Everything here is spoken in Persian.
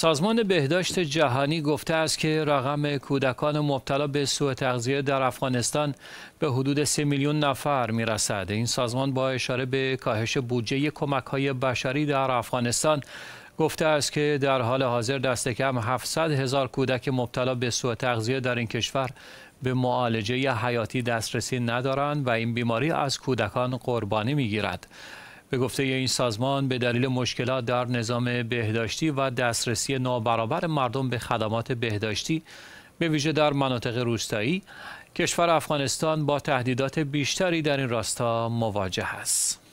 سازمان بهداشت جهانی گفته است که رقم کودکان مبتلا به سوء تغذیه در افغانستان به حدود 3 میلیون نفر میرسد. این سازمان با اشاره به کاهش بودجه کمک های بشری در افغانستان گفته است که در حال حاضر دست کم 700 هزار کودک مبتلا به سوء تغذیه در این کشور به معالجه حیاتی دسترسی ندارند و این بیماری از کودکان قربانی میگیرد. به گفته این سازمان به دلیل مشکلات در نظام بهداشتی و دسترسی نابرابر مردم به خدمات بهداشتی به ویژه در مناطق روستایی کشور افغانستان با تهدیدات بیشتری در این راستا مواجه است.